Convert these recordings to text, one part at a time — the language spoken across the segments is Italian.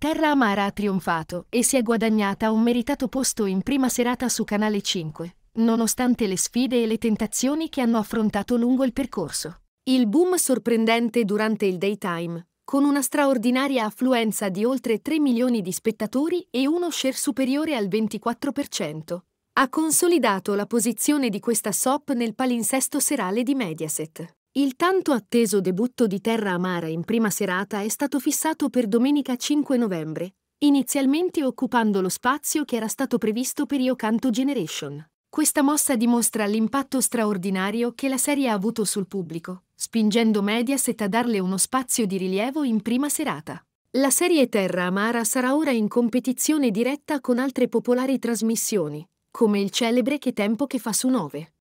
Terra Amara ha trionfato e si è guadagnata un meritato posto in prima serata su Canale 5, nonostante le sfide e le tentazioni che hanno affrontato lungo il percorso. Il boom sorprendente durante il daytime, con una straordinaria affluenza di oltre 3 milioni di spettatori e uno share superiore al 24%, ha consolidato la posizione di questa SOP nel palinsesto serale di Mediaset. Il tanto atteso debutto di Terra Amara in prima serata è stato fissato per domenica 5 novembre, inizialmente occupando lo spazio che era stato previsto per Io Canto Generation. Questa mossa dimostra l'impatto straordinario che la serie ha avuto sul pubblico, spingendo Mediaset a darle uno spazio di rilievo in prima serata. La serie Terra Amara sarà ora in competizione diretta con altre popolari trasmissioni, come il celebre Che tempo che fa su 9.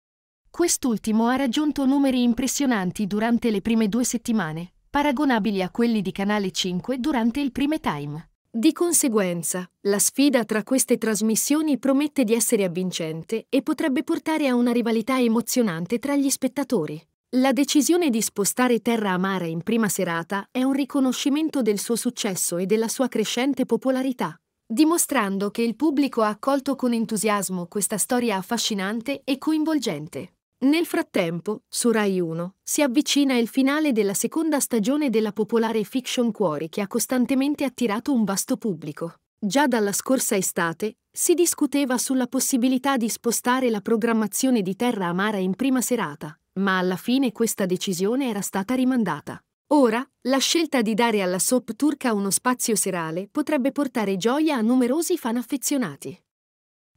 Quest'ultimo ha raggiunto numeri impressionanti durante le prime due settimane, paragonabili a quelli di Canale 5 durante il prime time. Di conseguenza, la sfida tra queste trasmissioni promette di essere avvincente e potrebbe portare a una rivalità emozionante tra gli spettatori. La decisione di spostare Terra Amara in prima serata è un riconoscimento del suo successo e della sua crescente popolarità, dimostrando che il pubblico ha accolto con entusiasmo questa storia affascinante e coinvolgente. Nel frattempo, su Rai 1 si avvicina il finale della seconda stagione della popolare fiction Cuori che ha costantemente attirato un vasto pubblico. Già dalla scorsa estate si discuteva sulla possibilità di spostare la programmazione di Terra Amara in prima serata, ma alla fine questa decisione era stata rimandata. Ora, la scelta di dare alla soap turca uno spazio serale potrebbe portare gioia a numerosi fan affezionati.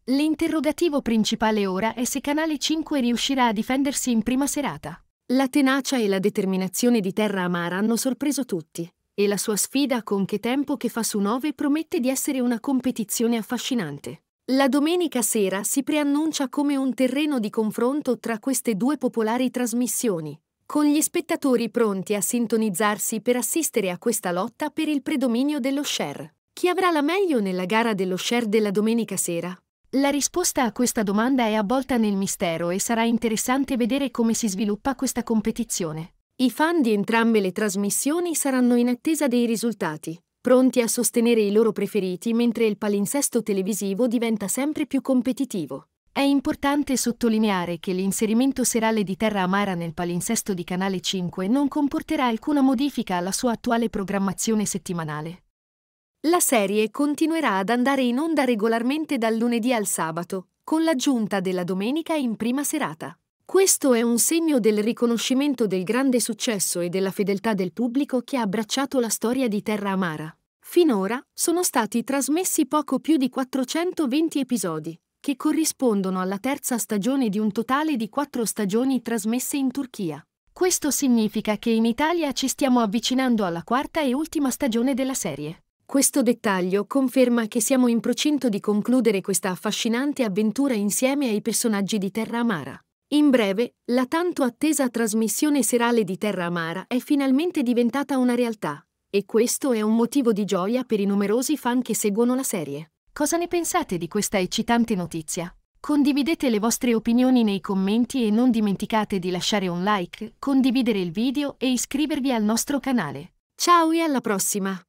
L'interrogativo principale ora è se Canale 5 riuscirà a difendersi in prima serata. La tenacia e la determinazione di Terra Amara hanno sorpreso tutti, e la sua sfida con Che Tempo che fa su 9 promette di essere una competizione affascinante. La domenica sera si preannuncia come un terreno di confronto tra queste due popolari trasmissioni, con gli spettatori pronti a sintonizzarsi per assistere a questa lotta per il predominio dello share. Chi avrà la meglio nella gara dello share della domenica sera? La risposta a questa domanda è avvolta nel mistero e sarà interessante vedere come si sviluppa questa competizione. I fan di entrambe le trasmissioni saranno in attesa dei risultati, pronti a sostenere i loro preferiti mentre il palinsesto televisivo diventa sempre più competitivo. È importante sottolineare che l'inserimento serale di Terra Amara nel palinsesto di Canale 5 non comporterà alcuna modifica alla sua attuale programmazione settimanale. La serie continuerà ad andare in onda regolarmente dal lunedì al sabato, con l'aggiunta della domenica in prima serata. Questo è un segno del riconoscimento del grande successo e della fedeltà del pubblico che ha abbracciato la storia di Terra Amara. Finora sono stati trasmessi poco più di 420 episodi, che corrispondono alla terza stagione di un totale di quattro stagioni trasmesse in Turchia. Questo significa che in Italia ci stiamo avvicinando alla quarta e ultima stagione della serie. Questo dettaglio conferma che siamo in procinto di concludere questa affascinante avventura insieme ai personaggi di Terra Amara. In breve, la tanto attesa trasmissione serale di Terra Amara è finalmente diventata una realtà, e questo è un motivo di gioia per i numerosi fan che seguono la serie. Cosa ne pensate di questa eccitante notizia? Condividete le vostre opinioni nei commenti e non dimenticate di lasciare un like, condividere il video e iscrivervi al nostro canale. Ciao e alla prossima!